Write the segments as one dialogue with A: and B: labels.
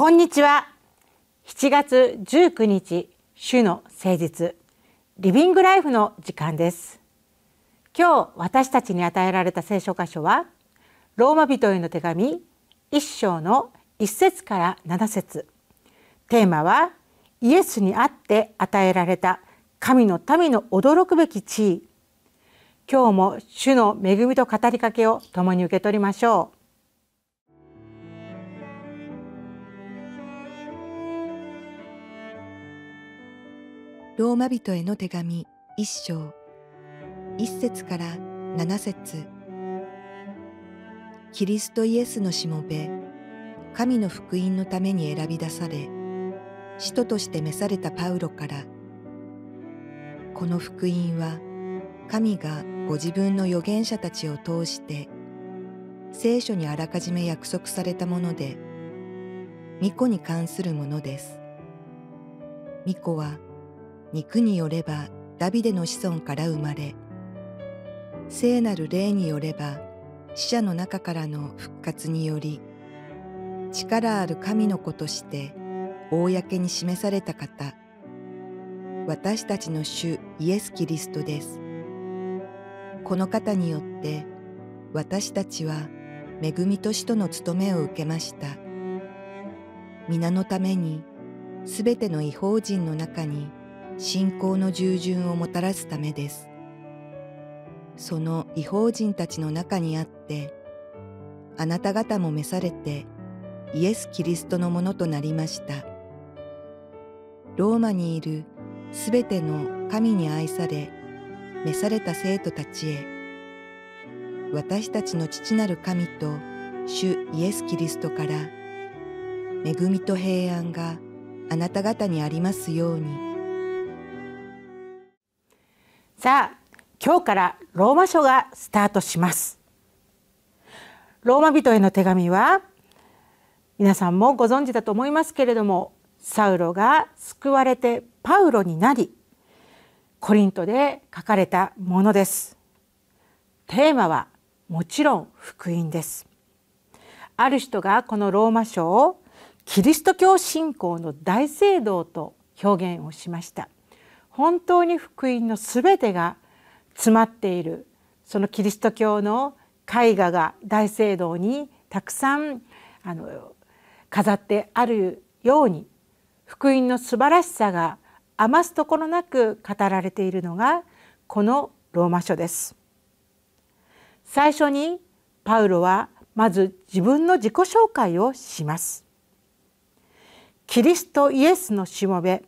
A: こんにちは7月19日主の誠実リビングライフの時間です今日私たちに与えられた聖書箇所はローマ人への手紙1章の1節から7節テーマはイエスにあって与えられた神の民の驚くべき地位今日も主の恵みと語りかけを共に受け取りましょう
B: ローマ人への手紙一章一節から七節キリストイエスのしもべ神の福音のために選び出され使徒として召されたパウロからこの福音は神がご自分の預言者たちを通して聖書にあらかじめ約束されたもので巫女に関するものです巫女は肉によればダビデの子孫から生まれ聖なる霊によれば死者の中からの復活により力ある神の子として公に示された方私たちの主イエス・キリストですこの方によって私たちは恵みと使との務めを受けました皆のためにすべての異邦人の中に信仰の従順をもたらすためですその違法人たちの中にあってあなた方も召されてイエス・キリストのものとなりましたローマにいるすべての神に愛され召された生徒たちへ私たちの父なる神と主イエス・キリストから恵みと平安があなた方にありますように。さあ今日からローマ書がスタートしま
A: すローマ人への手紙は皆さんもご存知だと思いますけれどもサウロが救われてパウロになりコリントで書かれたものですテーマはもちろん福音ですある人がこのローマ書をキリスト教信仰の大聖堂と表現をしました本当に福音の全てが詰まっているそのキリスト教の絵画が大聖堂にたくさんあの飾ってあるように福音の素晴らしさが余すところなく語られているのがこのローマ書です。最初にパウロはまず自分の自己紹介をします。キリストイエスのしもべ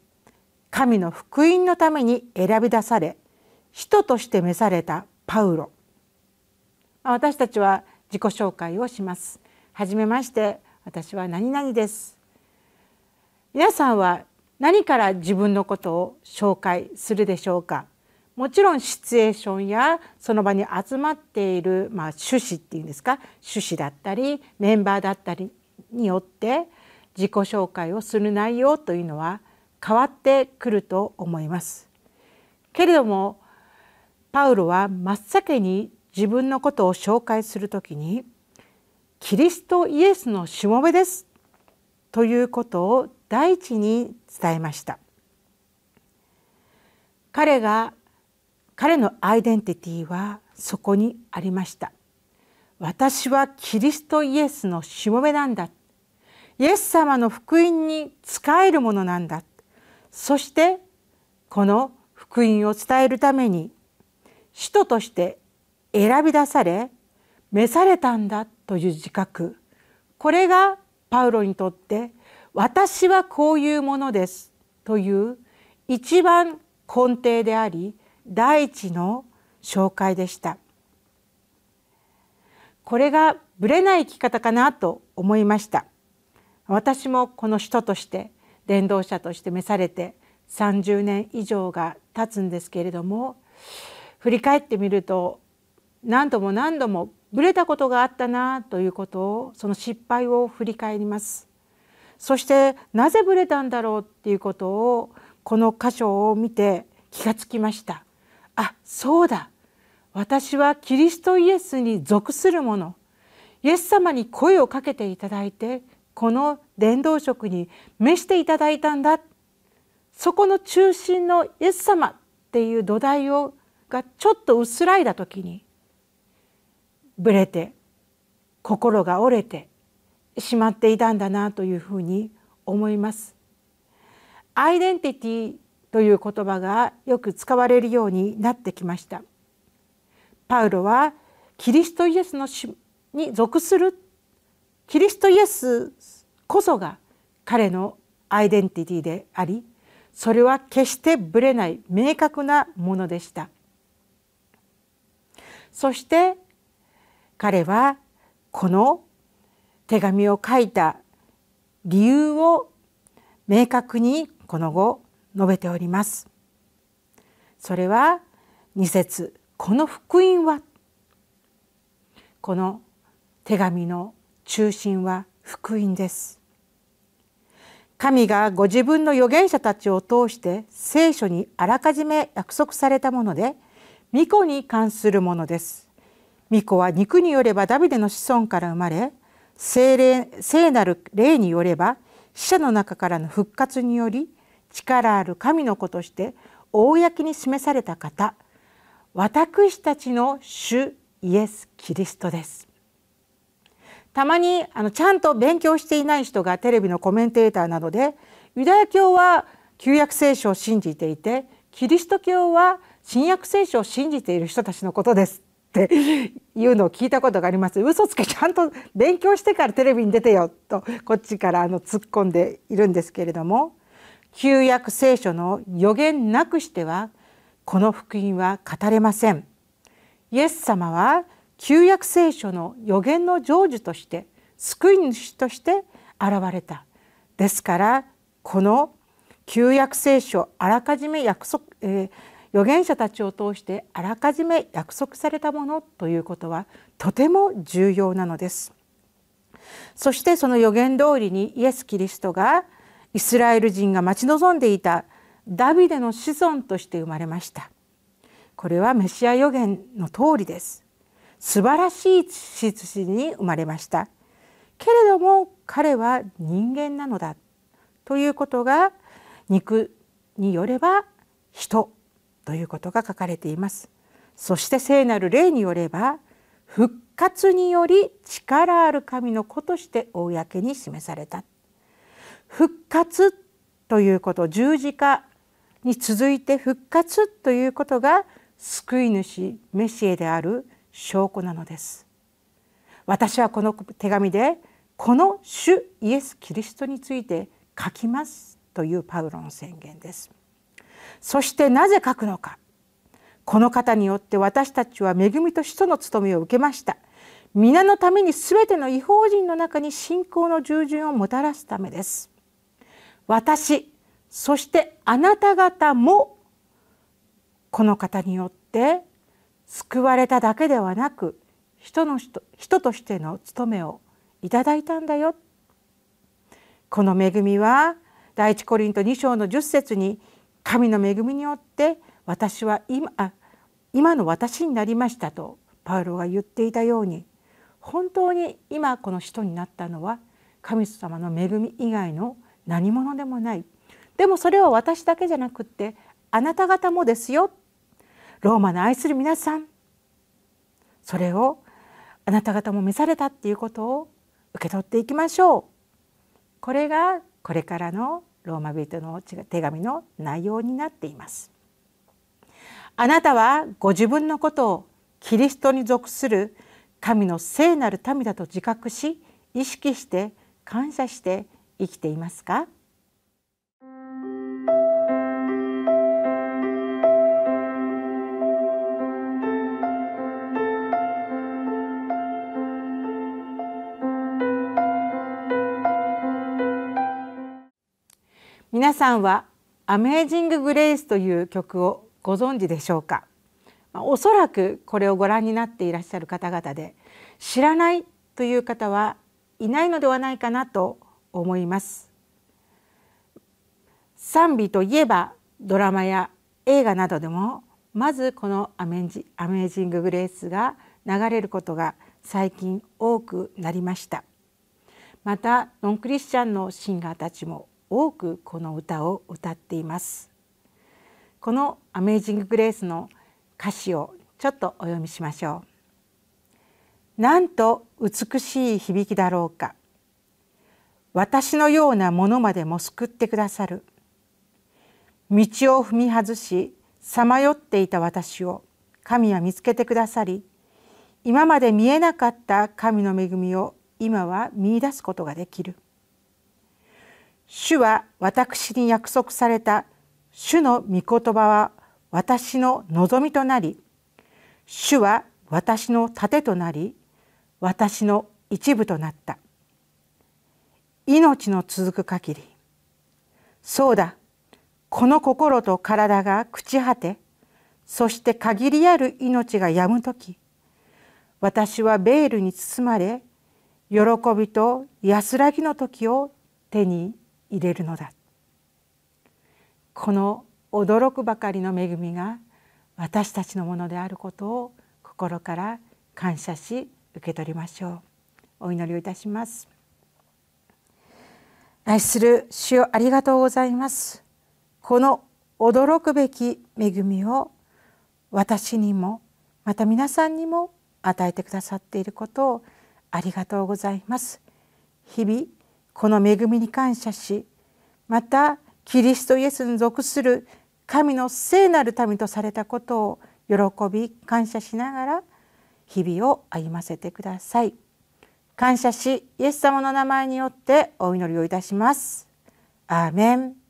A: 神の福音のために選び出され人として召されたパウロ私たちは自己紹介をしますはじめまして私は何々です皆さんは何から自分のことを紹介するでしょうかもちろんシチュエーションやその場に集まっている、まあ、趣旨っていうんですか趣旨だったりメンバーだったりによって自己紹介をする内容というのは変わってくると思います。けれどもパウロは真っ先に自分のことを紹介するときに「キリストイエスのしもべです」ということを第一に伝えました。彼が彼のアイデンティティはそこにありました。私はキリストイエスのしもべなんだ。イエス様の福音に仕えるものなんだ。そしてこの福音を伝えるために使徒として選び出され召されたんだという自覚これがパウロにとって私はこういうものですという一番根底であり第一の紹介でしたこれがぶれない生き方かなと思いました私もこの人として伝道者として召されて30年以上が経つんですけれども振り返ってみると何度も何度もぶれたことがあったなということをその失敗を振り返りますそしてなぜぶれたんだろうっていうことをこの箇所を見て気がつきましたあそうだ私はキリストイエスに属するものイエス様に声をかけていただいてこの伝道職に召していただいたんだそこの中心のイエス様っていう土台をがちょっと薄らいだ時にぶれて心が折れてしまっていたんだなというふうに思います。アイデンティティという言葉がよく使われるようになってきました。パウロはキリストイエスのに属するキリストイエスこそが彼のアイデンティティでありそれは決してぶれない明確なものでしたそして彼はこの手紙を書いた理由を明確にこの後述べておりますそれは2節この福音はこの手紙の中心は福音です神がご自分の預言者たちを通して聖書にあらかじめ約束されたもので巫女に関するものです巫女は肉によればダビデの子孫から生まれ聖霊聖なる霊によれば死者の中からの復活により力ある神の子として公に示された方私たちの主イエス・キリストですたまにあのちゃんと勉強していない人がテレビのコメンテーターなどでユダヤ教は旧約聖書を信じていてキリスト教は新約聖書を信じている人たちのことですっていうのを聞いたことがあります嘘つけちゃんと勉強してからテレビに出てよとこっちからあの突っ込んでいるんですけれども旧約聖書の予言なくしてはこの福音は語れませんイエス様は旧約聖書の予言の成就として救い主として現れたですからこの旧約聖書あらかじめ約束、えー、預言者たちを通してあらかじめ約束されたものということはとても重要なのですそしてその予言通りにイエス・キリストがイスラエル人が待ち望んでいたダビデの子孫として生まれましたこれはメシア予言の通りです素晴らしい執事に生まれましたけれども彼は人間なのだということが肉によれば人ということが書かれていますそして聖なる霊によれば復活により力ある神の子として公に示された復活ということ十字架に続いて復活ということが救い主メシエである証拠なのです私はこの手紙でこの主イエス・キリストについて書きますというパウロの宣言ですそしてなぜ書くのかこの方によって私たちは恵みと使徒の務めを受けました皆のために全ての違法人の中に信仰の従順をもたらすためです私そしてあなた方もこの方によって救われただけではなく人の人人としての務めをいただいたんだよこの恵みは第一コリント2章の10節に神の恵みによって私は今あ今の私になりましたとパウロが言っていたように本当に今この人になったのは神様の恵み以外の何者でもないでもそれは私だけじゃなくってあなた方もですよローマの愛する皆さんそれをあなた方も召されたっていうことを受け取っていきましょうこれがこれからのローマ人の手紙の内容になっていますあなたはご自分のことをキリストに属する神の聖なる民だと自覚し意識して感謝して生きていますか皆さんは「アメージング・グレイス」という曲をご存知でしょうかおそらくこれをご覧になっていらっしゃる方々で知らないという方はいないのではないかなと思います賛美といえばドラマや映画などでもまずこのアメジ「アメージング・グレイス」が流れることが最近多くなりましたまたノンクリスチャンのシンガーたちも多くこの歌を歌っていますこの「アメージング・グレース」の歌詞をちょっとお読みしましょう。なんと美しい響きだろうか私のようなものまでも救ってくださる道を踏み外しさまよっていた私を神は見つけてくださり今まで見えなかった神の恵みを今は見いだすことができる主は私に約束された主の御言葉は私の望みとなり主は私の盾となり私の一部となった命の続く限りそうだこの心と体が朽ち果てそして限りある命がやむ時私はベールに包まれ喜びと安らぎの時を手に入れるのだこの驚くばかりの恵みが私たちのものであることを心から感謝し受け取りましょうお祈りをいたします愛する主よありがとうございますこの驚くべき恵みを私にもまた皆さんにも与えてくださっていることをありがとうございます日々この恵みに感謝しまたキリストイエスに属する神の聖なる民とされたことを喜び感謝しながら日々を歩ませてください感謝しイエス様の名前によってお祈りをいたしますアーメン